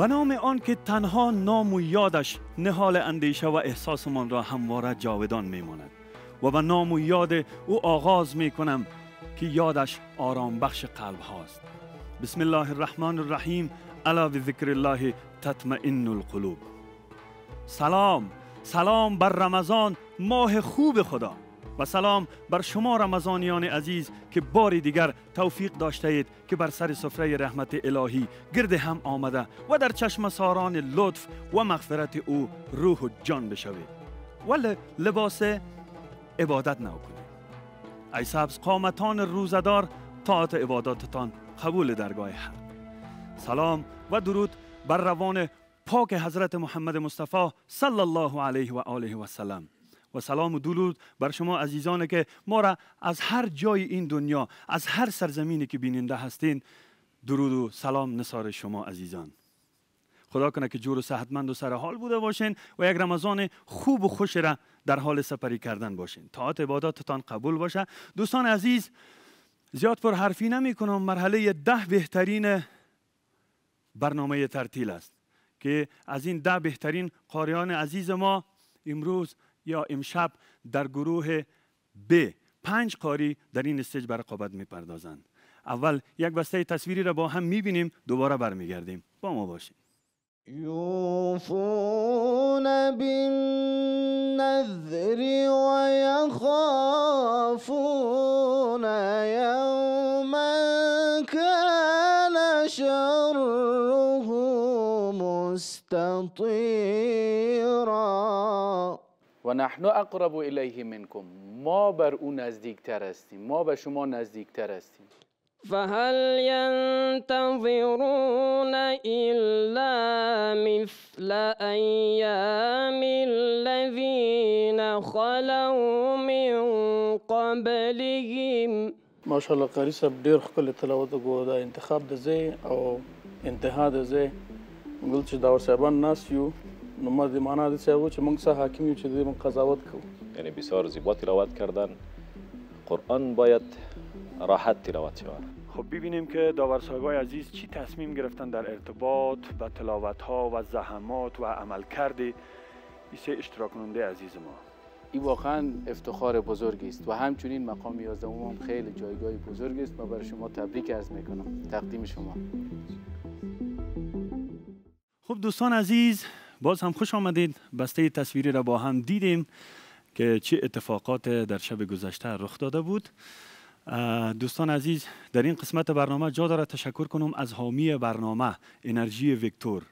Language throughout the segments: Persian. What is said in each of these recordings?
به نام آن که تنها نام و یادش نهال اندیشه و احساسمان را همواره جاودان میماند و به نام و یاد او آغاز میکنم که یادش آرام بخش قلب هاست بسم الله الرحمن الرحیم علاوه ذکر الله تطمئن القلوب سلام سلام بر رمضان ماه خوب خدا و سلام بر شما رمضانیان عزیز که بار دیگر توفیق داشته اید که بر سر سفره رحمت الهی گرد هم آمده و در چشم ساران لطف و مغفرت او روح و جان بشوید ولی لباس عبادت نو ای سبز قامتان روزدار تاعت عباداتتان قبول درگاه حق سلام و درود بر روان پاک حضرت محمد مصطفی صلی الله علیه و آله و سلم و سلام و درود بر شما عزیزان که ما را از هر جای این دنیا از هر سرزمینی که بیننده هستین درود و سلام نصار شما عزیزان خدا کنه که جور و صحتمند و سر حال بوده باشین و یک رمضان خوب و خوش را در حال سپری کردن باشین عبادات عباداتتان قبول باشه دوستان عزیز زیاد پر حرفی نمی کنم مرحله ده بهترین برنامه ترتیل است که از این ده بهترین قاریان عزیز ما امروز یا امشب در گروه ب پنج قاری در این استیج بر رقابت میپردازند اول یک بسته تصویری را با هم میبینیم دوباره برمیگردیم با ما باشید یوفون بالنذر و یخافون کان شره مستطیر. ونحن نحن اقرب الیه منکم ما بر او نزدیکتر هستیم ما به شما نزدیکتر هستیم فهل ينتظرون إلا مثل أيام الذين خلوا من قبلهم ما شاء الله قاری صاحب ډیر ښکلی تلاوت وګوره دا انتخاب د او انتهاد د ځای ګل چې داور صاحبان ناس یو نو ما د معنا د سیاو چې موږ سه حاکم یو چې د قضاوت کوو یعنی بسیار زیبا تلاوت کردن قرآن باید راحت تلاوت شود خب ببینیم که داور داورسایبای عزیز چی تصمیم گرفتن در ارتباط با تلاوت ها و زحمات و عمل کرده ایسه اشتراک عزیز ما این واقعا افتخار بزرگی است و همچنین مقام 11 هم خیلی جایگاه بزرگ است ما برای شما تبریک عرض میکنم تقدیم شما خب دوستان عزیز باز هم خوش آمدید بسته تصویری را با هم دیدیم که چه اتفاقات در شب گذشته رخ داده بود دوستان عزیز در این قسمت برنامه جا دارد تشکر کنم از حامی برنامه انرژی وکتور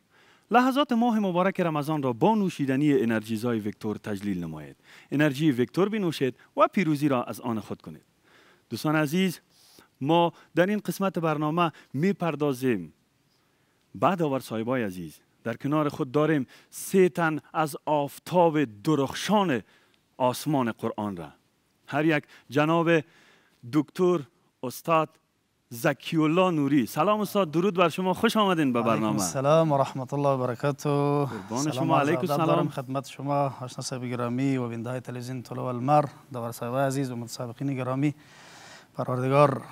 لحظات ماه مبارک رمضان را با نوشیدنی انرژیزای وکتور تجلیل نمایید انرژی وکتور بنوشید و پیروزی را از آن خود کنید دوستان عزیز ما در این قسمت برنامه میپردازیم بعد آور صاحبای عزیز در کنار خود داریم سه تن از آفتاب درخشان آسمان قرآن را هر یک جناب دکتر استاد زکیولا نوری سلام استاد درود بر شما خوش آمدین به برنامه سلام و رحمت الله و و سلام شما علیکم سلام خدمت شما آشنا صاحب گرامی و بینده های تلویزیون طلوع المر داور صاحب عزیز و متسابقین گرامی پروردگار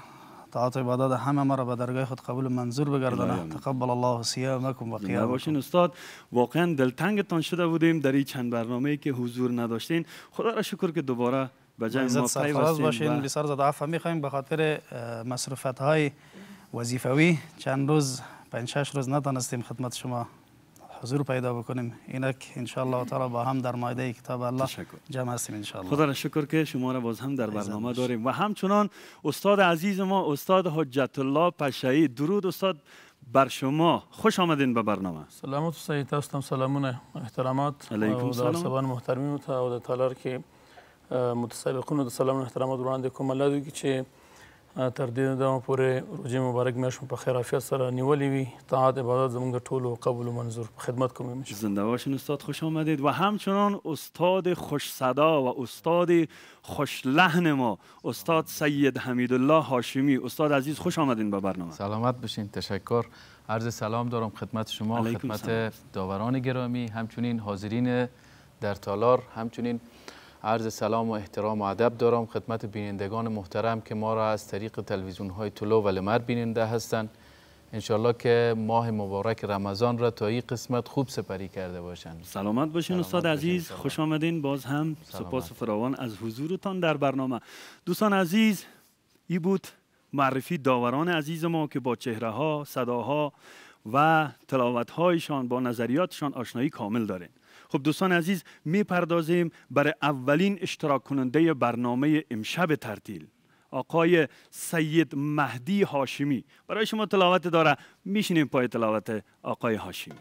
طاعت و همه ما را به درگاه خود قبول و منظور بگردانه بله، بله. تقبل الله نکن و قیامکم باشین استاد واقعا دلتنگتان شده بودیم در این چند برنامه که حضور نداشتین خدا را شکر که دوباره به جای ما پیوستین باشین بسیار زد عفو میخوایم به خاطر مصرفت های وظیفوی چند روز پنج شش روز نتانستیم خدمت شما حضور پیدا بکنیم اینک ان شاء الله تعالی با هم در مایده کتاب الله جمع هستیم ان خدا را شکر که شما را باز هم در برنامه داریم و همچنان استاد عزیز ما استاد حجت الله پشایی درود استاد بر شما خوش آمدین به برنامه سلامت سید هستم سلامون احترامات علیکم سلام سبان محترمین و تالار که متسابقون و سلام احترامات برانده کوم الله کی تر دې دمه پورې روزي مبارک مې با په خیر عافیت سره نیولې وي طاعت عبادت زموږ د ټولو قبول و منظور خدمت کوم زنده باشین استاد خوش آمدید و همچنان استاد خوش صدا و استاد خوش لحن ما استاد سید حمید الله هاشمی استاد عزیز خوش آمدین به برنامه سلامت باشین تشکر عرض سلام دارم خدمت شما خدمت داوران گرامی همچنین حاضرین در تالار همچنین عرض سلام و احترام و ادب دارم خدمت بینندگان محترم که ما را از طریق تلویزیون های طلو و لمر بیننده هستند انشالله که ماه مبارک رمضان را تا این قسمت خوب سپری کرده باشند سلامت باشین استاد عزیز خوش آمدین باز هم سپاس فراوان از حضورتان در برنامه دوستان عزیز ای بود معرفی داوران عزیز ما که با چهره ها صداها و تلاوت هایشان با نظریاتشان آشنایی کامل داریم. خب دوستان عزیز میپردازیم برای اولین اشتراک کننده برنامه امشب ترتیل آقای سید مهدی هاشمی برای شما تلاوت داره میشینیم پای تلاوت آقای هاشمی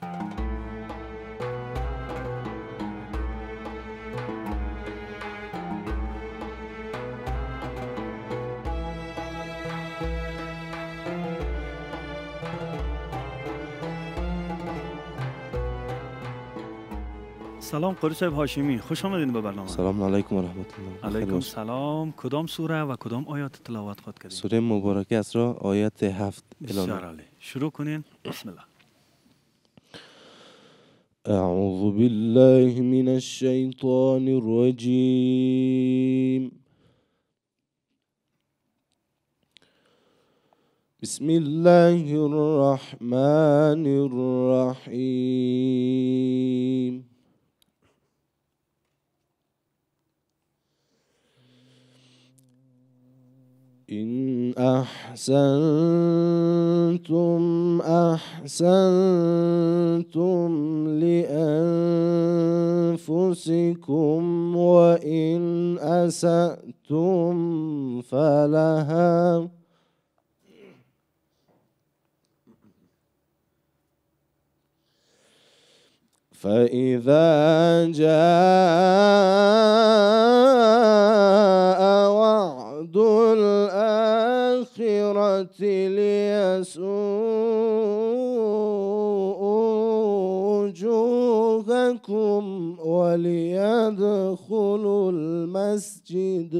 سلام قریش صاحب هاشمی خوش آمدین به برنامه سلام علیکم و رحمت الله علیکم سلام کدام سوره و کدام آیات تلاوت خود کردین سوره مبارکه اسرا آیت هفت اعلان شروع کنین بسم الله اعوذ بالله من الشیطان الرجیم بسم الله الرحمن الرحیم إن أحسنتم أحسنتم لأنفسكم وإن أسأتم فلها فإذا جاء وعد وعد الآخرة ليسوء وجوهكم وليدخلوا المسجد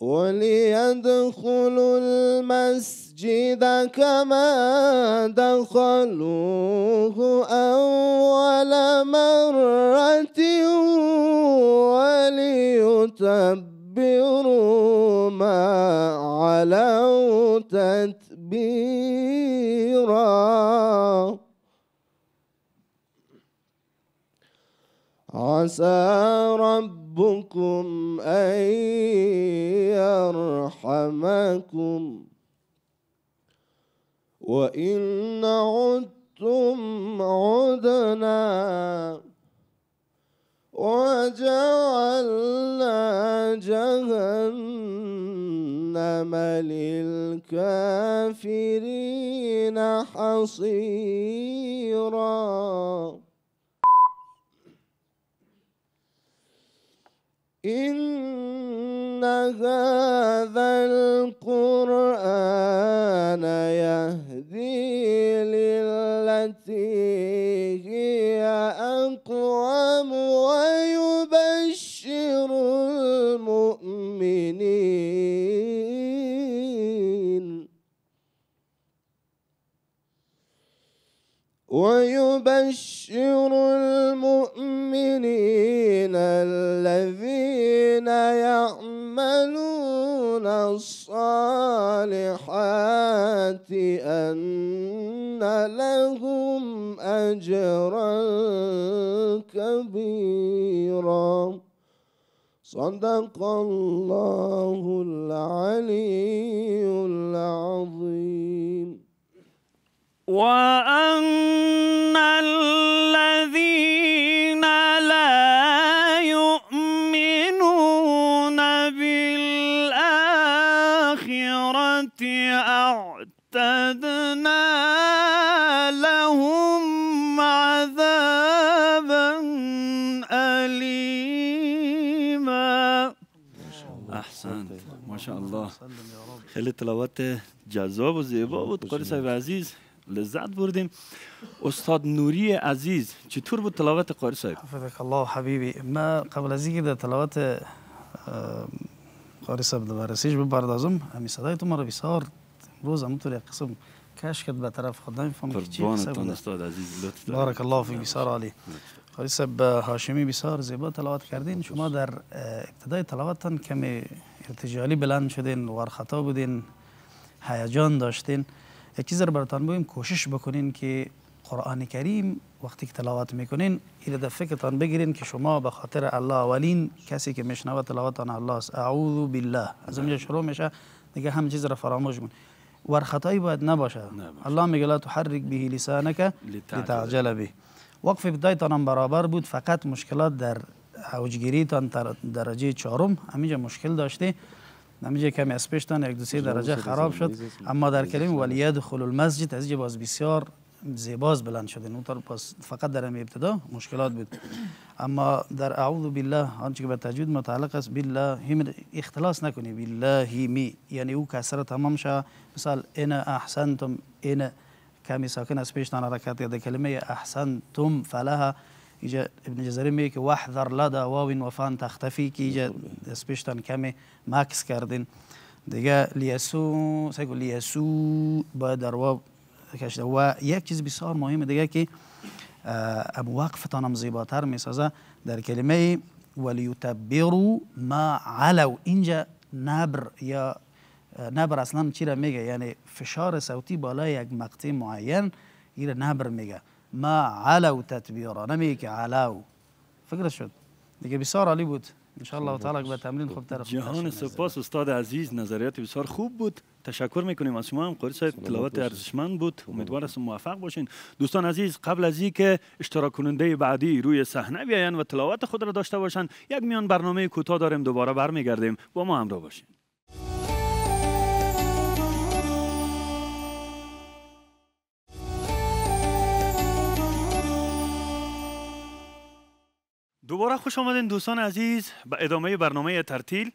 وليدخلوا المسجد جدك كما دخلوه أول مرة وليتبروا ما علوا تتبيرا عسى ربكم أن يرحمكم وإن عدتم عدنا وجعلنا جهنم للكافرين حصيراً إن هذا القرآن يهدي للتي هي أقوم ويبشر المؤمنين ويبشر المؤمنين صدق الله العلي العظيم وأن خیلی تلاوت جذاب و زیبا خب، بود قاری صاحب عزیز لذت بردیم استاد نوری عزیز چطور بود تلاوت قاری صاحب حفظک الله حبیبی ما قبل از اینکه تلاوت قاری صاحب در برسیش بپردازم همی صدای تو مرا بسیار روز همونطور یک قسم کش کرد به طرف خود نمیفهمم که چی قربانتان استاد عزیز لطف بارک الله فی بسیار عالی قاری صاحب هاشمی بسیار زیبا تلاوت کردین شما در ابتدای تلاوتتان کمی ارتجالی بلند شدین خطا بودین هیجان داشتین یک چیز رو براتان بگیم کوشش بکنین که قرآن کریم وقتی که تلاوت میکنین این در فکرتان بگیرین که شما به خاطر الله اولین کسی که میشنوه تلاوت آن الله است اعوذ بالله از اونجا شروع میشه دیگه همه چیز را فراموش کن ورخطایی باید نباشه الله میگه لا تحرک به لسانک لتعجل به وقف بدایتان برابر بود فقط مشکلات در اوجگیری تان درجه چهارم همینجا مشکل داشته همینجا کمی از پیشتان یک دو سه درجه خراب شد اما در کلیم ولید خلو المسجد از باز بسیار زیباز بلند شدین اونطور پس فقط در ابتدا مشکلات بود اما در اعوذ بالله آنچه که به تجوید متعلق است بالله اختلاس نکنی بالله می یعنی او کسر تمام شد مثال این احسنتم این کمی ساکن از پیشتان حرکت کرده کلمه احسنتم فلها ابن جزری میگه که وحذر لدا واو و فان تختفی که اینجا کمی مکس کردین دیگه لیسو سگو لیسو با در واو و یک چیز بسیار مهم دیگه که ابو وقفتان هم زیباتر میسازه در کلمه ولیتبرو ما علو اینجا نبر یا نبر اصلا چی را میگه یعنی فشار صوتی بالا یک مقطع معین این نبر میگه ما علو نمی که علو فکرش شد دیگه بسیار عالی بود ان شاء الله تعالی تمرین خوب طرف جهان سپاس استاد عزیز نظریات بسیار خوب بود تشکر میکنیم از شما هم قاری صاحب تلاوت ارزشمند بود امیدوار هستم موفق باشین دوستان عزیز قبل از اینکه اشتراک کننده بعدی روی صحنه بیاین و تلاوت خود را داشته باشن یک میان برنامه کوتاه داریم دوباره برمیگردیم با ما همراه باشین دوباره خوش آمدین دوستان عزیز به ادامه برنامه ترتیل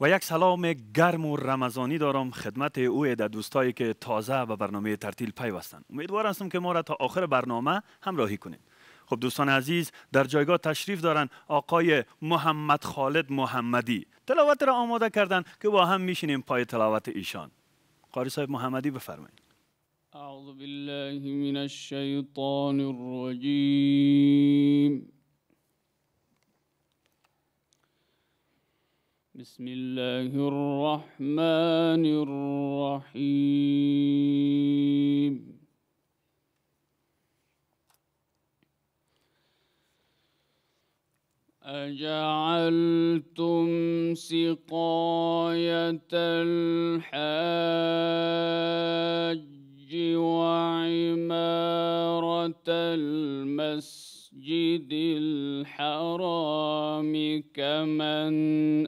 و یک سلام گرم و رمضانی دارم خدمت او در دوستایی که تازه به برنامه ترتیل پیوستن امیدوار هستم که ما را تا آخر برنامه همراهی کنید خب دوستان عزیز در جایگاه تشریف دارن آقای محمد خالد محمدی تلاوت را آماده کردن که با هم میشینیم پای تلاوت ایشان قاری صاحب محمدی بفرمایید اعوذ بالله من الشیطان الرجیم بسم الله الرحمن الرحيم أجعلتم سقاية الحاج وعمارة المسجد المسجد الحرام كمن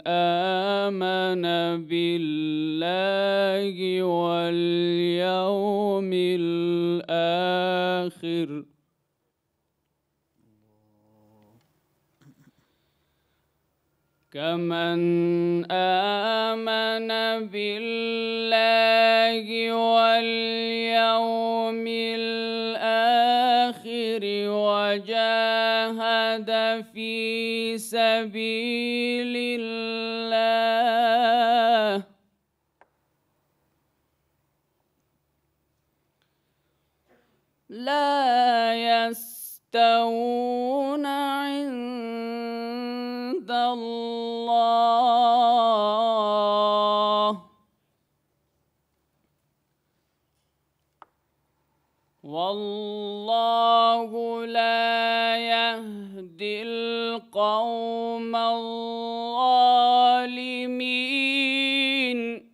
آمن بالله واليوم الآخر كمن آمن بالله واليوم الآخر في سبيل الله لا يستوون عند الله والله لا يهدي القوم الظالمين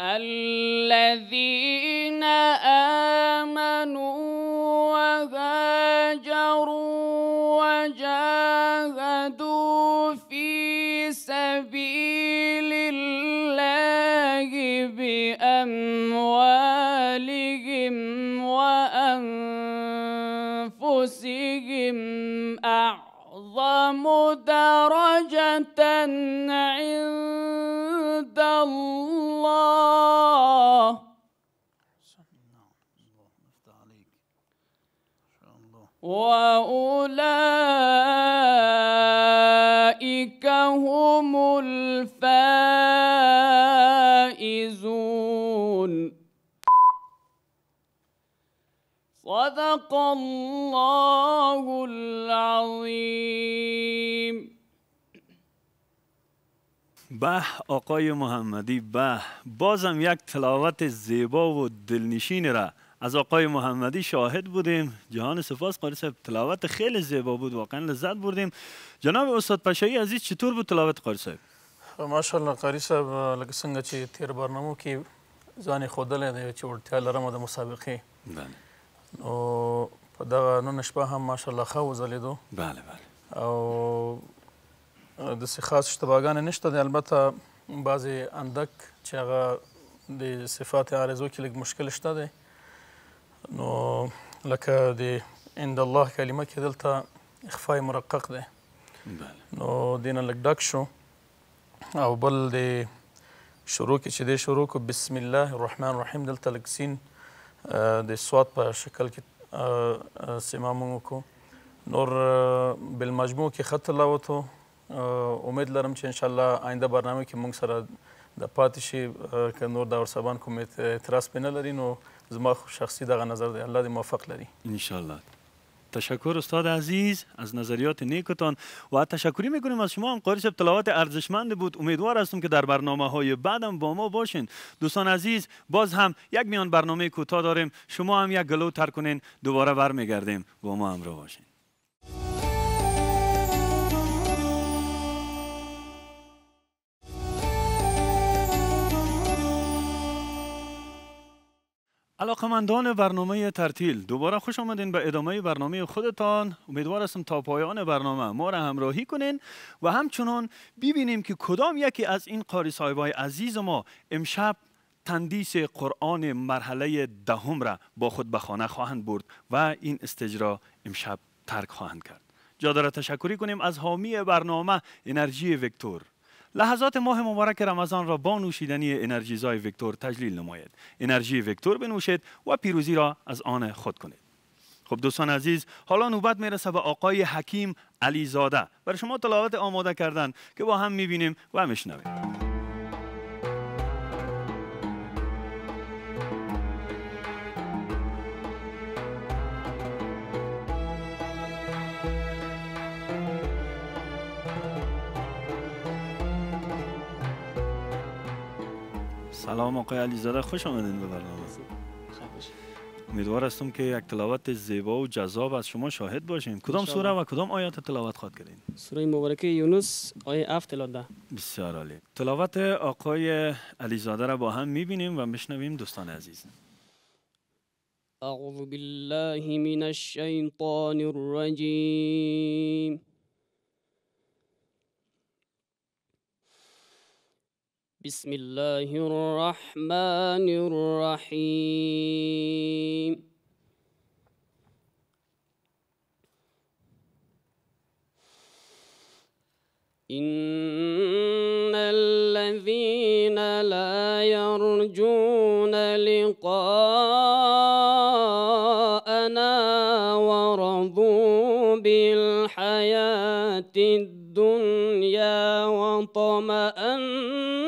الذين آمنوا أنفسهم أعظم درجة عند الله وأولئك هم الفائزون صدق الله به آقای محمدی به بازم یک تلاوت زیبا و دلنشین را از آقای محمدی شاهد بودیم جهان سفاس قاری صاحب تلاوت خیلی زیبا بود واقعا لذت بردیم جناب استاد پشایی عزیز چطور بود تلاوت قاری صاحب خب، ماشاءالله قاری صاحب لکه سنگ چه تیر برنامه که زان یې ښودلی دی چې مسابقه. بله. نو په دغه نن شپه هم ماشاءالله ښه وځلېدو بله بله او داسې خاص اشتباهګانې نشته دی البته بعضې اندک چې هغه د صفات عارضو کې لږ مشکل شته دی نو لکه د عند الله کلمه کې دلته اخفای مرقق دی بله نو دینه لږ ډک شو او بل د شروع کې چې دی شروع کو بسم الله الرحمن الرحیم دلته لږ سین د سواد په شکل کې سیما مونږ کو نور بالمجموع کې خط لاوتو امید لرم چې ان شاء الله آینده برنامه کې مونږ سره د پاتې شي ک نور دا ورسبان کوم اعتراض پنه لري نو زما شخصي دغه نظر دی الله دې موفق لري ان شاء الله تشکر استاد عزیز از نظریات نیکتان و تشکری میکنیم از شما هم قارش تلاوت ارزشمند بود امیدوار هستم که در برنامه های بعدم با ما باشین دوستان عزیز باز هم یک میان برنامه کوتاه داریم شما هم یک گلو تر کنین دوباره برمیگردیم با ما همراه باشین علاقمندان برنامه ترتیل دوباره خوش آمدین به ادامه برنامه خودتان امیدوار هستم تا پایان برنامه ما را همراهی کنین و همچنان ببینیم که کدام یکی از این قاری صاحبای عزیز ما امشب تندیس قرآن مرحله دهم را با خود به خانه خواهند برد و این استجرا امشب ترک خواهند کرد جا تشکری کنیم از حامی برنامه انرژی وکتور لحظات ماه مبارک رمضان را با نوشیدنی انرژیزای وکتور تجلیل نماید انرژی وکتور بنوشید و پیروزی را از آن خود کنید خب دوستان عزیز حالا نوبت میرسه به آقای حکیم علیزاده برای شما تلاوت آماده کردن که با هم میبینیم و میشنویم سلام آقای علیزاده خوش آمدین به برنامه خب، امیدوار هستم که یک تلاوت زیبا و جذاب از شما شاهد باشیم کدام سوره و کدام آیات تلاوت خواهد کردین سوره مبارکه یونس آیه 7 تلاوت بسیار عالی تلاوت آقای علیزاده را با هم می‌بینیم و میشنویم دوستان عزیز اعوذ بالله من الشیطان الرجیم بسم الله الرحمن الرحيم إن الذين لا يرجون لقاءنا ورضوا بالحياة الدنيا وطمأنوا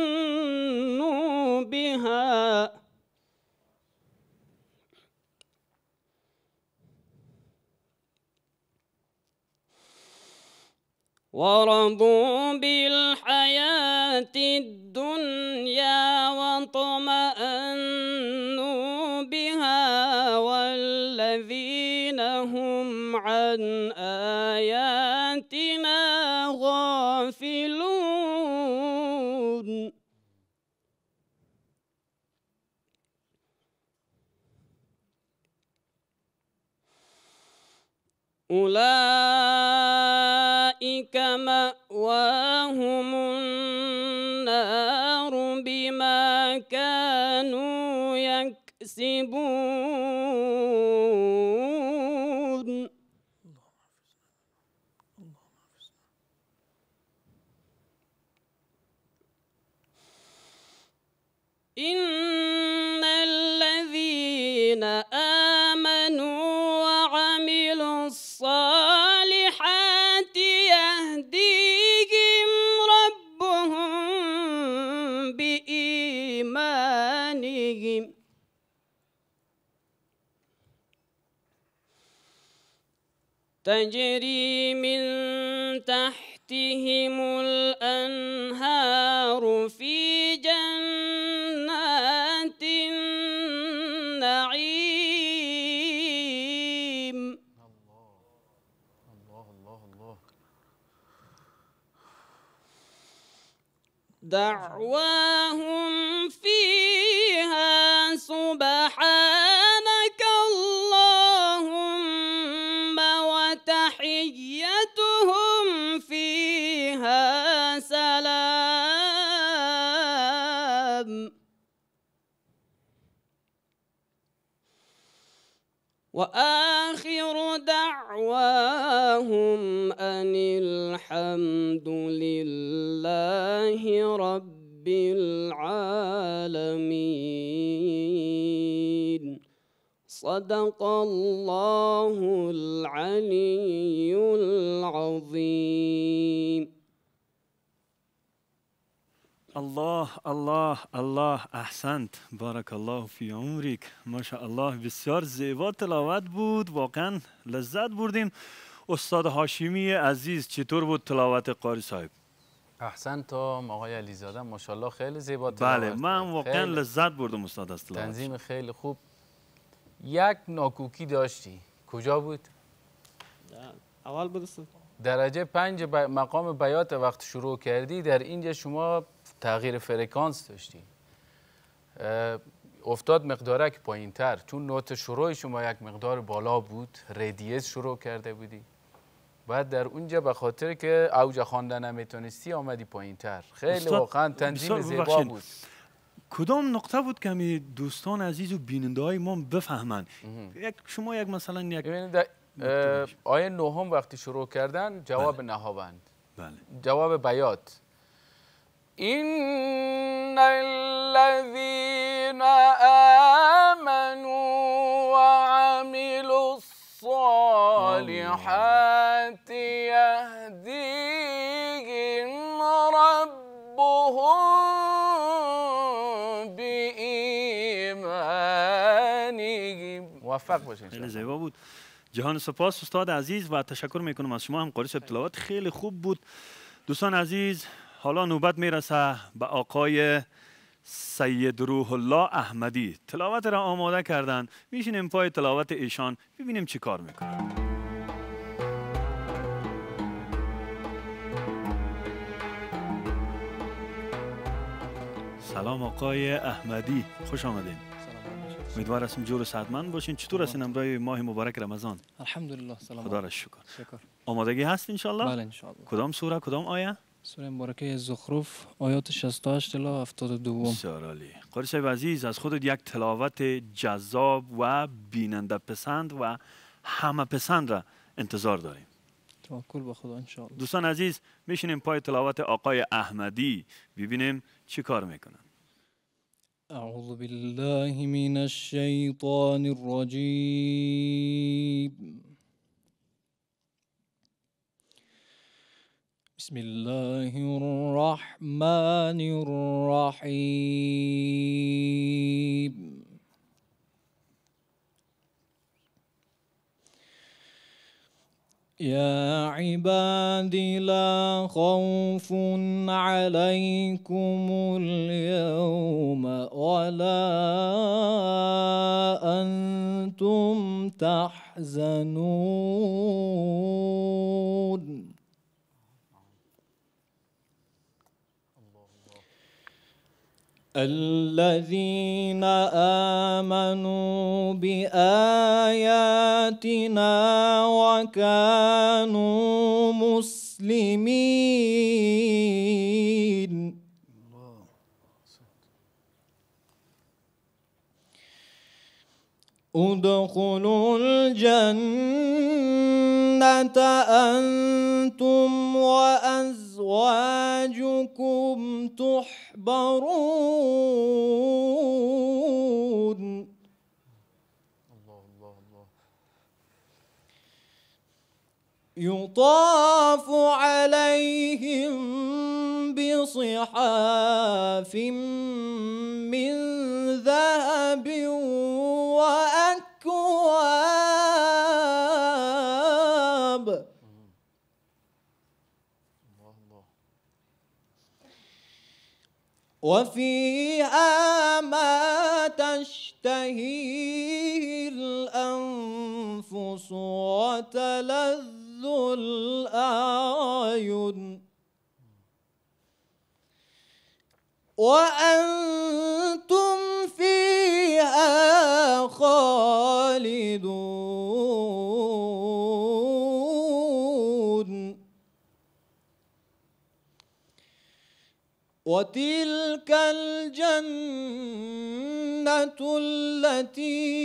ورضوا بالحياة الدنيا واطمأنوا بها والذين هم عن آياتنا غافلون أولئك يَكْسِبُونَ تجري من تحتهم الأنهار في جنات النعيم الله الله الله الله دعواهم فيه واخر دعواهم ان الحمد لله رب العالمين صدق الله العلي العظيم الله الله الله احسنت بارک الله فی ماشا الله بسیار زیبا تلاوت بود واقعا لذت بردیم استاد هاشمی عزیز چطور بود تلاوت قاری صاحب احسن تو آقای علیزاده ماشاءالله خیلی زیبا تلاوت بله من واقعا لذت بردم استاد از تلاوت تنظیم خیلی خوب یک ناکوکی داشتی کجا بود اول بود درجه پنج مقام بیات وقت شروع کردی در اینجا شما تغییر فرکانس داشتیم افتاد مقدارک پایین تر چون نوت شروع شما یک مقدار بالا بود ردیس شروع کرده بودی بعد در اونجا به خاطر که اوج خواندن نمیتونستی آمدی پایین تر خیلی واقعا تنظیم زیبا بود کدام نقطه بود که می دوستان عزیز و بیننده های ما بفهمن یک شما یک مثلا یک آیه نهم وقتی شروع کردن جواب بله. نهاوند بله. جواب بیات إن الذين آمنوا وعملوا الصالحات يهديهم ربهم بإيمانهم موفق باشین جهان سپاس استاد عزیز و تشکر میکنم از شما هم قرص تلاوت خیلی خوب بود دوستان عزیز حالا نوبت میرسه به آقای سید روح الله احمدی تلاوت را آماده کردن میشینیم پای تلاوت ایشان ببینیم چه کار میکنن سلام آقای احمدی خوش آمدین امیدوار هستم جور سعدمند باشین چطور هستین امرای ماه مبارک رمضان الحمدلله سلام خدا را شکر شکر آمادگی هست ان بله ان کدام سوره کدام آیه سوره مبارکه زخرف آیات 68 الی 72 بسیار عالی قاری عزیز از خودت یک تلاوت جذاب و بیننده پسند و همه پسند را انتظار داریم توکل به خدا الله دوستان عزیز میشینیم پای تلاوت آقای احمدی ببینیم چی کار میکنن اعوذ بالله من الشیطان الرجیم بسم الله الرحمن الرحيم يا عبادي لا خوف عليكم اليوم ولا أنتم تحزنون الذين آمنوا بآياتنا وكانوا مسلمين ادخلوا الجنة أنتم وأزواجكم تحبرون الله الله الله يطاف عليهم بصحاف من ذهب وأكواب وفيها ما تشتهيه الأنفس وتلذ الأعين وأنتم خالدون وتلك الجنة التي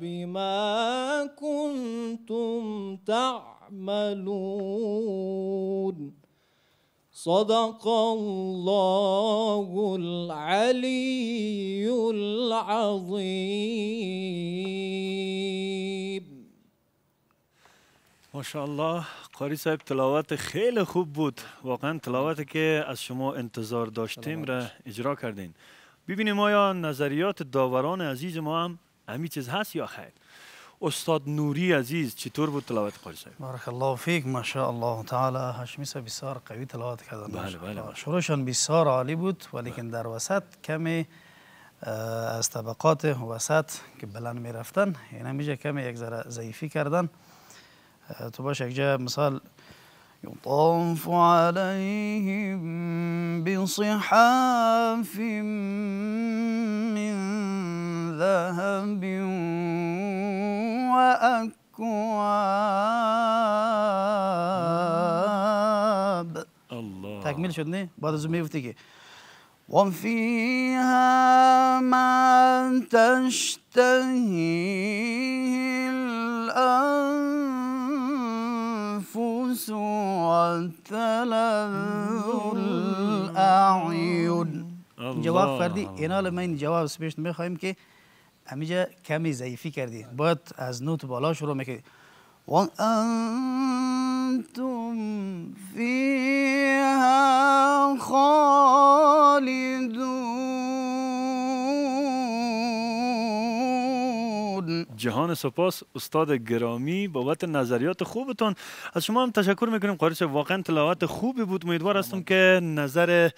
بما كنتم تعملون صدق الله العلی العظیم الله قاری صاحب تلاوت خیلی خوب بود واقعا تلاوتی که از شما انتظار داشتیم را اجرا کردین ببینیم آیا نظریات داوران عزیز ما هم همی چیز هست یا خیر استاد نوری عزیز چطور بود تلاوت قرآن بارک الله فیک ما شاء الله تعالی هاشمی بسیار قوی تلاوت کردن بله بله, بله. شروعشان بسیار عالی بود ولیکن بله. در وسط کمی از طبقات وسط که بلند می رفتن اینا یعنی میجا کمی یک ذره ضعیفی کردن تو باش یک جا مثال یطاف علیهم بصحاف من ذهب وأكواب الله تكمل شو بعد زميل وتيجي وفيها ما تشتهيه الأنفس وتلذ الأعين جواب فردي إنا لما جواب سبيش نمي خايم كي همیشه کمی ضعیفی کردی. باید از نوت بالا شروع میکردید جهان سپاس استاد گرامی بابت نظریات خوبتون از شما هم تشکر میکنیم قارش واقعا تلاوت خوبی بود امیدوار هستم که نظر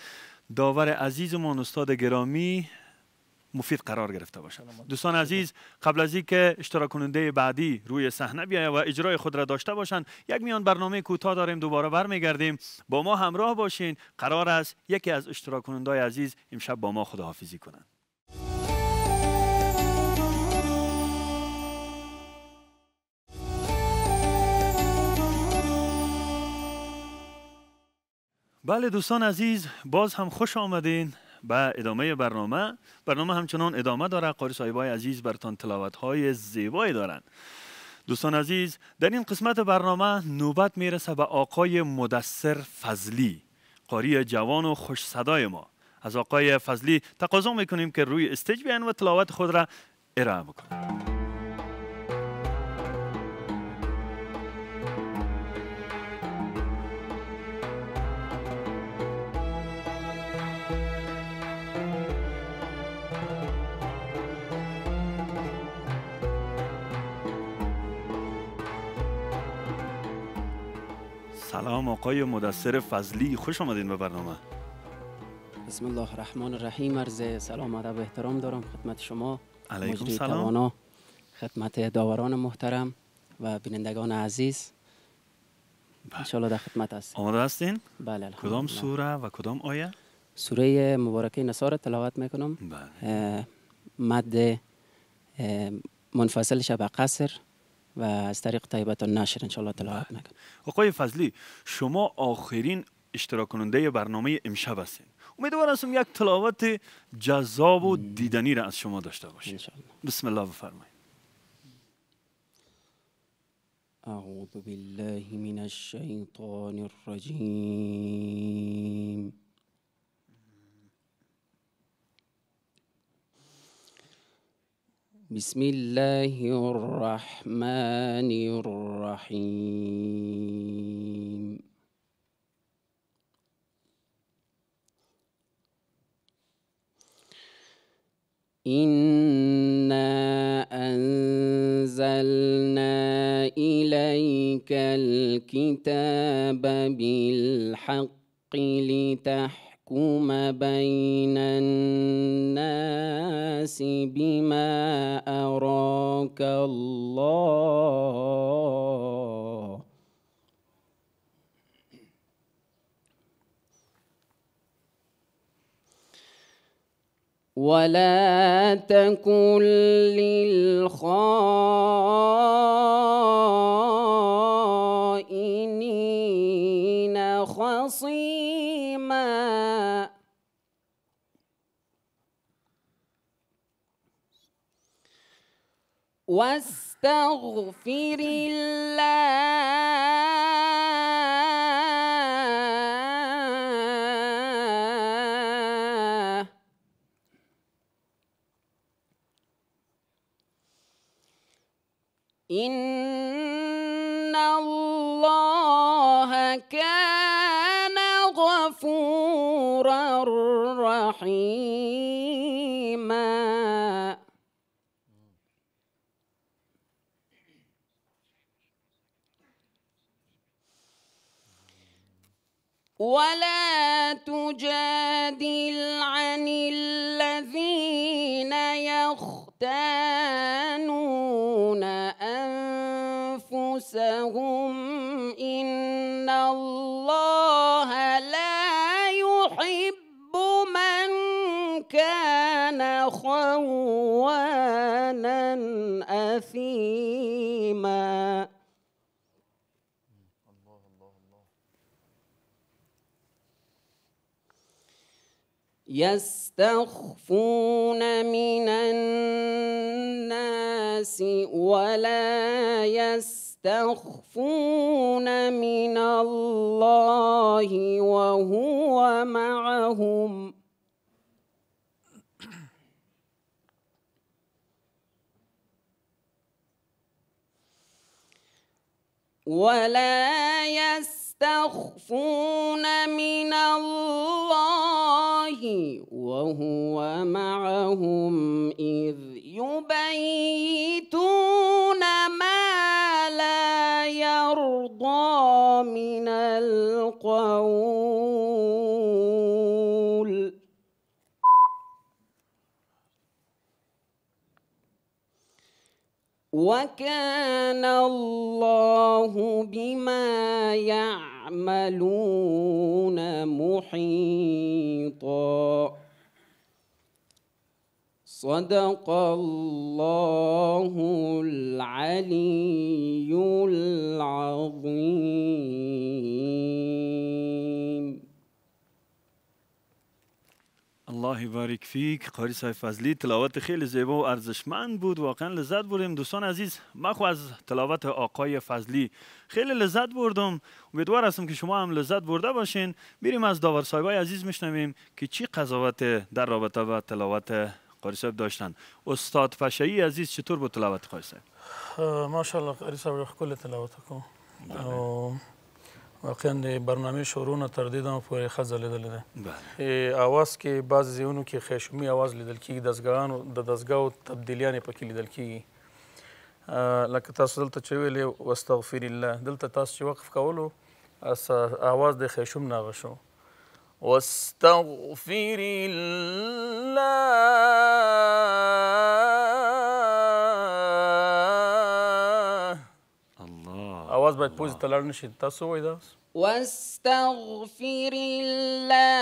داور عزیزمان استاد گرامی مفید قرار گرفته باشد دوستان عزیز قبل از اینکه اشتراک کننده بعدی روی صحنه بیاید و اجرای خود را داشته باشند یک میان برنامه کوتاه داریم دوباره برمیگردیم با ما همراه باشین قرار است یکی از اشتراک کننده عزیز امشب با ما خداحافظی کنند بله دوستان عزیز باز هم خوش آمدین به ادامه برنامه برنامه همچنان ادامه داره قاری صاحبای عزیز برتان تلاوت های زیبایی دارند دوستان عزیز در این قسمت برنامه نوبت میرسه به آقای مدثر فضلی قاری جوان و خوش صدای ما از آقای فضلی تقاضا میکنیم که روی استیج بیان و تلاوت خود را ارائه بکنند سلام آقای مدثر فضلی خوش آمدین به برنامه بسم الله الرحمن الرحیم عرض سلام ادب احترام دارم خدمت شما علیکم سلام خدمت داوران محترم و بینندگان عزیز بله. انشالله در خدمت هست. آماده هستین؟ بله کدام سوره و کدام آیه؟ سوره مبارکه نصار تلاوت میکنم بله. مد منفصل شب قصر و از طریق طیبت و ان شاء تلاوت بله. میکنه آقای فضلی شما آخرین اشتراک کننده برنامه امشب هستید امیدوارم یک تلاوت جذاب و دیدنی را از شما داشته باشید بسم الله بفرمایید اعوذ بالله من الشیطان الرجیم بسم الله الرحمن الرحيم إنا أنزلنا إليك الكتاب بالحق لتحكم يحكم بين الناس بما أراك الله ولا تكن للخائن واستغفر الله إن الله كان غفورا رحيما ولا تجادل عن الذين يختانون أنفسهم إن الله لا يحب من كان خوفا يستخفون من الناس ولا يستخفون من الله وهو معهم ولا يستخفون تستخفون من الله وهو معهم إذ يبيتون ما لا يرضى من القول وكان الله بما يعلم تعملون محيطا صدق الله العلي العظيم الله باریک فیک قاری صاحب فضلی تلاوت خیلی زیبا و ارزشمند بود واقعا لذت بردیم دوستان عزیز ما خو از تلاوت آقای فضلی خیلی لذت بردم امیدوار هستم که شما هم لذت برده باشین میریم از داور صاحبای عزیز میشنویم که چی قضاوت در رابطه با تلاوت قاری صاحب داشتن استاد فشایی عزیز چطور بود تلاوت قاری صاحب ماشاءالله قاری صاحب کل تلاوت کو واقعا د برنامه شروع نه تر دې دمه پورې ښه ځلېدلې ده اواز کې بعض ځایونو کې خیشمي اواز لیدل کېږي دستګاهانو د دستګاهو تبدیلیانې پکې لیدل کېږي لکه تاسو دلته چې ویلې واستغفر الله دلته تاسو چې وقف کولو اواز د خیشم ناغه شو واستغفر الله خلاص بقت بوزي لنا شيء انت سوي ده واستغفر الله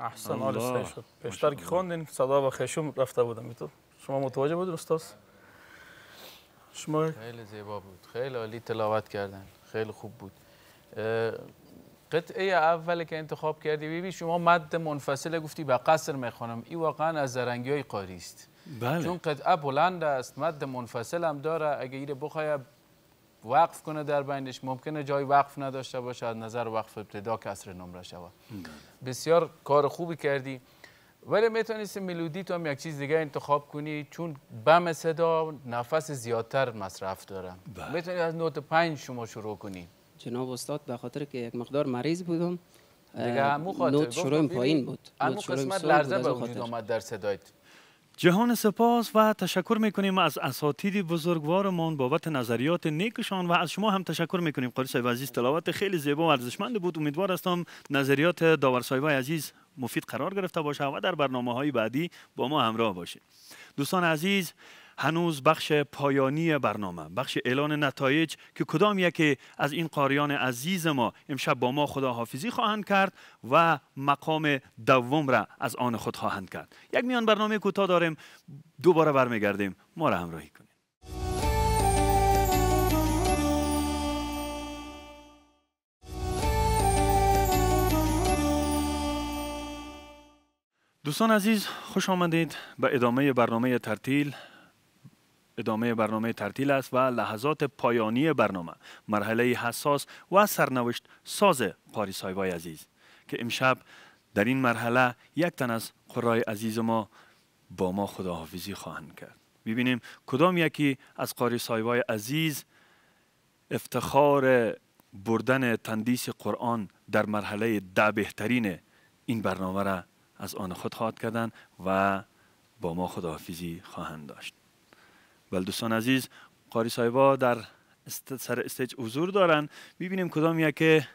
احسن آل استشهد بيشترك خوندن صدا و خشم رفته بودم تو شما متوجه بود استاذ شما خیلی زیبا بود خیلی عالی تلاوت کردن خیلی خوب بود اه، قطعه اولی که انتخاب کردی بیبی شما مد منفصل گفتی به قصر میخوانم این واقعا از زرنگی های قاری است بله. چون قطعه بلند است مد منفصل هم داره اگه ایره بخواه وقف کنه در بینش ممکنه جای وقف نداشته باشه از نظر وقف ابتدا کسر نمره شود بله. بسیار کار خوبی کردی ولی میتونستی ملودی تو هم یک چیز دیگه انتخاب کنی چون بم صدا نفس زیادتر مصرف داره بله. میتونی از نوت پنج شما شروع کنی جناب استاد به خاطر که یک مقدار مریض بودم نوت شروع پایین بود به آمد در صدایت جهان سپاس و تشکر میکنیم از اساتید بزرگوارمان بابت نظریات نیکشان و از شما هم تشکر میکنیم قاری صاحب عزیز تلاوت خیلی زیبا و ارزشمند بود امیدوار هستم نظریات داور صاحب عزیز مفید قرار گرفته باشه و در برنامه های بعدی با ما همراه باشید دوستان عزیز هنوز بخش پایانی برنامه بخش اعلان نتایج که کدام یکی از این قاریان عزیز ما امشب با ما خداحافظی خواهند کرد و مقام دوم را از آن خود خواهند کرد یک میان برنامه کوتاه داریم دوباره برمیگردیم ما را همراهی کنیم دوستان عزیز خوش آمدید به ادامه برنامه ترتیل ادامه برنامه ترتیل است و لحظات پایانی برنامه مرحله حساس و سرنوشت ساز قاری سایبای عزیز که امشب در این مرحله یک تن از قرای عزیز ما با ما خداحافظی خواهند کرد ببینیم کدام یکی از قاری سایوای عزیز افتخار بردن تندیس قرآن در مرحله ده بهترین این برنامه را از آن خود خواهد کردن و با ما خداحافظی خواهند داشت بله دوستان عزیز قاری سایبا در است سر استیج حضور دارن ببینیم کدام که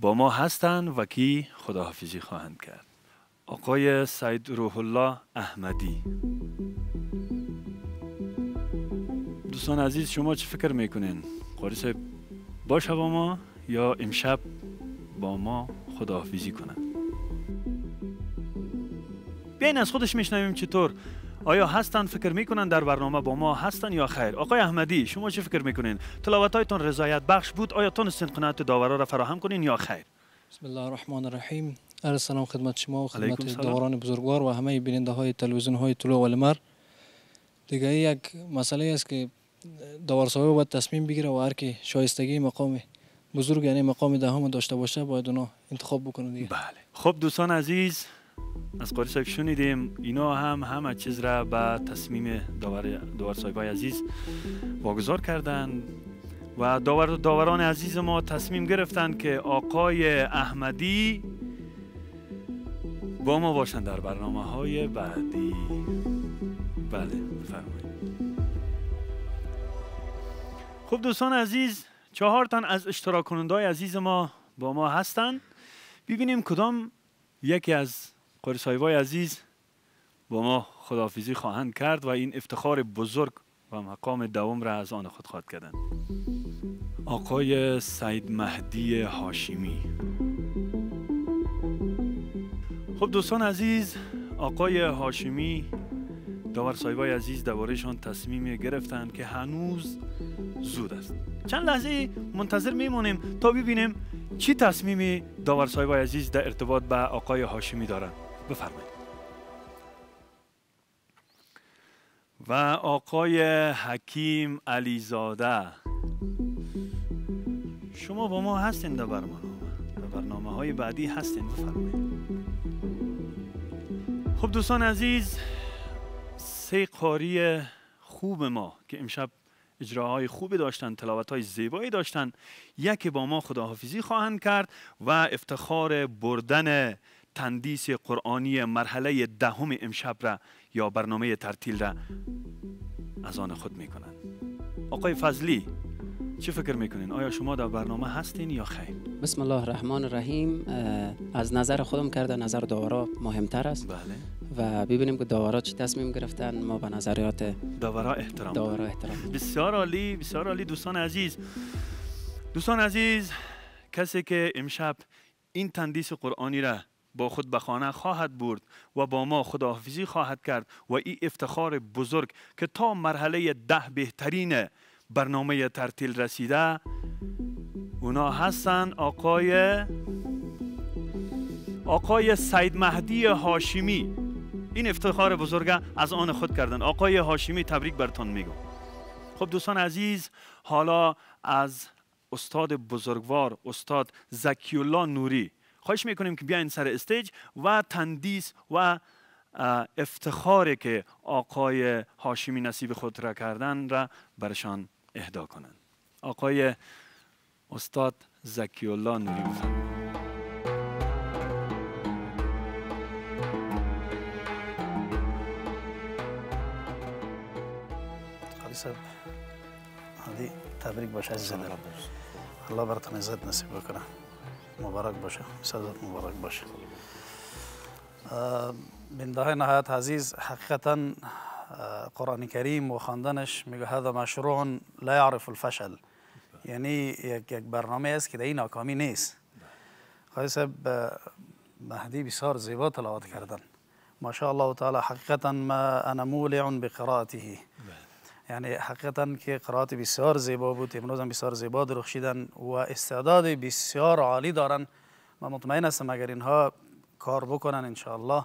با ما هستند و کی خداحافظی خواهند کرد آقای سید روح الله احمدی دوستان عزیز شما چه فکر میکنین؟ قاری صاحب باشه با ما یا امشب با ما خداحافظی کنند بیاین از خودش میشنویم چطور آیا هستند فکر میکنن در برنامه با ما هستند یا خیر آقای احمدی شما چه فکر میکنین هایتون رضایت بخش بود آیا تون قناعت داورا را فراهم کنین یا خیر بسم الله الرحمن الرحیم عرض سلام خدمت شما و خدمت داوران بزرگوار و همه بیننده های تلویزیون های طلوع و المر دیگه یک مسئله است که صاحب باید تصمیم بگیره و هر که شایستگی مقام بزرگ یعنی مقام دهم داشته باشه باید اونا انتخاب بکنه بله خب دوستان عزیز از قاری صاحب شنیدیم اینا هم همه چیز را به تصمیم داور, داور صاحب عزیز واگذار کردند و داور داوران عزیز ما تصمیم گرفتند که آقای احمدی با ما باشند در برنامه های بعدی بله بفرمایید خب دوستان عزیز چهار تن از اشتراک کننده های عزیز ما با ما هستند ببینیم کدام یکی از قرصایوای عزیز با ما خداحافظی خواهند کرد و این افتخار بزرگ و مقام دوم را از آن خود خواهد کردند آقای سید مهدی هاشمی خب دوستان عزیز آقای هاشمی داور سایبای عزیز دوارشان تصمیم گرفتند که هنوز زود است چند لحظه منتظر میمونیم تا ببینیم چی تصمیمی داور سایبای عزیز در ارتباط به آقای هاشمی دارند بفرمایید و آقای حکیم علیزاده شما با ما هستین در برنامه در برنامه های بعدی هستین بفرمایید خب دوستان عزیز سه قاری خوب ما که امشب اجراهای خوبی داشتن تلاوت های زیبایی داشتن یکی با ما خداحافظی خواهند کرد و افتخار بردن تندیس قرآنی مرحله دهم امشب را یا برنامه ترتیل را از آن خود میکنند آقای فضلی چه فکر میکنین؟ آیا شما در برنامه هستین یا خیر؟ بسم الله الرحمن الرحیم از نظر خودم کرده نظر داورا مهمتر است بله. و ببینیم که داورا چی تصمیم گرفتن ما به نظریات داورا احترام داورا احترام بسیار عالی بسیار عالی دوستان عزیز دوستان عزیز کسی که امشب این تندیس قرآنی را با خود به خانه خواهد برد و با ما خداحافظی خواهد کرد و این افتخار بزرگ که تا مرحله ده بهترین برنامه ترتیل رسیده اونا هستن آقای آقای سید مهدی هاشمی این افتخار بزرگ از آن خود کردن آقای هاشمی تبریک برتان میگم خب دوستان عزیز حالا از استاد بزرگوار استاد زکیولا نوری خواهش میکنیم که بیاین سر استیج و تندیس و افتخاری که آقای هاشمی نصیب خود را کردن را برشان اهدا کنند آقای استاد زکی الله نوری تبریک باشه الله براتون عزت نصیب بکنه مبارک باشه سازت مبارک باشه بنده نهایت حزیز حقیقتا قرآن کریم و خواندنش میگه هذا مشروع لا یعرف الفشل یعنی یک, یک برنامه است که در این ناکامی نیست خواهی صاحب مهدی بسیار زیبا تلاوت کردن ما شاء الله تعالی حقیقتا ما انا مولع بقراءته بله. یعنی حقیقتا که قرائت بسیار زیبا بود امروز هم بسیار زیبا درخشیدن و استعداد بسیار عالی دارن و مطمئن هستم اگر اینها کار بکنن الله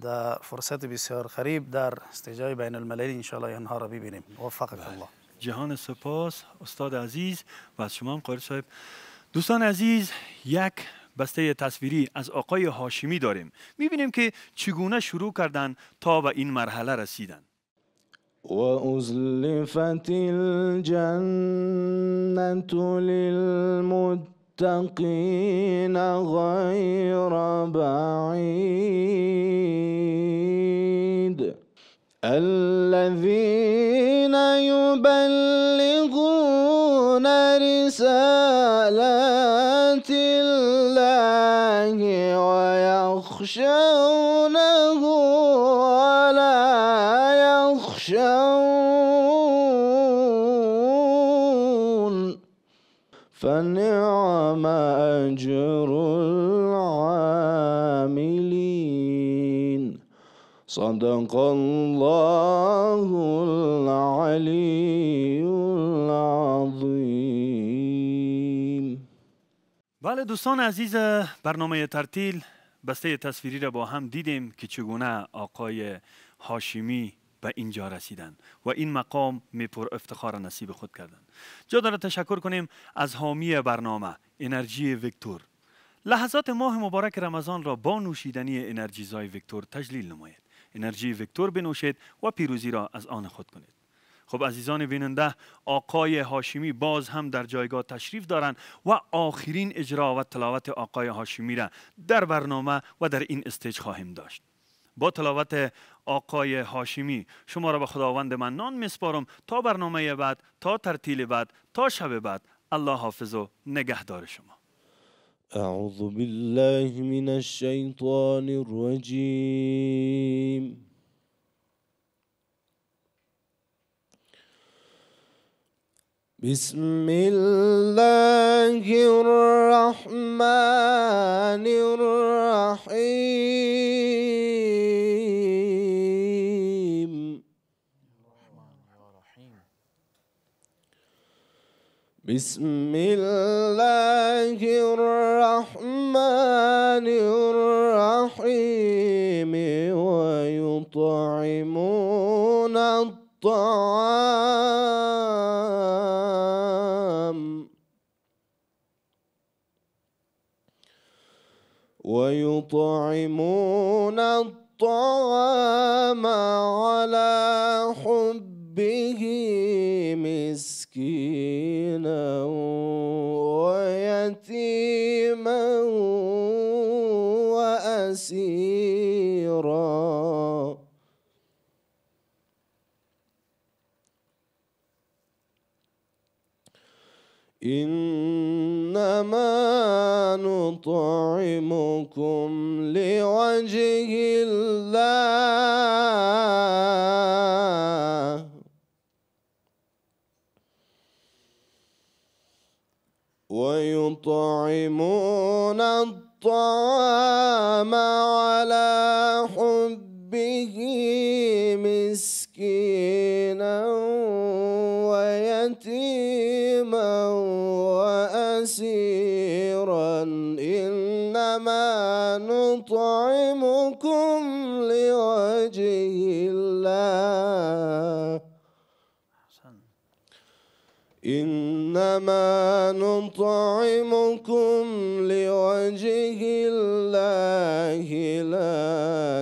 در فرصت بسیار قریب در استجای بین المللی الله اینها را ببینیم وفقک بله. الله جهان سپاس استاد عزیز و از شما هم قاری صاحب دوستان عزیز یک بسته تصویری از آقای هاشمی داریم میبینیم که چگونه شروع کردن تا به این مرحله رسیدن وأزلفت الجنة للمتقين غير بعيد الذين يبلغون أجر العاملين صدق الله العلي العظيم بله دوستان عزیز برنامه ترتیل بسته تصویری را با هم دیدیم که چگونه آقای هاشمی به اینجا رسیدن و این مقام پر افتخار نصیب خود کردن جا داره تشکر کنیم از حامی برنامه انرژی ویکتور لحظات ماه مبارک رمضان را با نوشیدنی زای ویکتور تجلیل نمایید انرژی ویکتور بنوشید و پیروزی را از آن خود کنید خب عزیزان بیننده آقای هاشمی باز هم در جایگاه تشریف دارند و آخرین اجرا و تلاوت آقای هاشمی را در برنامه و در این استیج خواهیم داشت با تلاوت آقای هاشمی شما را به خداوند من نان میسپارم تا برنامه بعد تا ترتیل بعد تا شب بعد الله حافظ و نگهدار شما اعوذ بالله من الشیطان الرجیم بسم الله الرحمن الرحيم بسم الله الرحمن الرحيم ويطعمون الطعام ويطعمون الطعام على حبه مسكينا ويتيما واسيرا إن إنما نطعمكم لوجه الله ويطعمون الطعام على حبه مسكين وأدعوكم لوجه الله إنما نطعمكم لوجه الله لا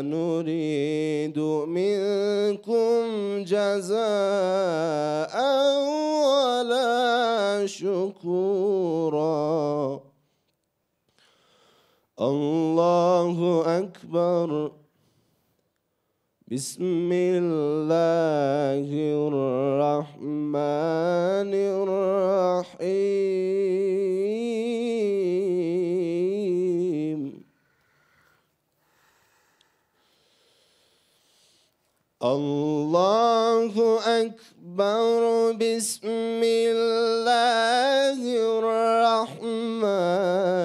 نريد منكم جزاء ولا شكر الله أكبر بسم الله الرحمن الرحيم الله أكبر بسم الله الرحمن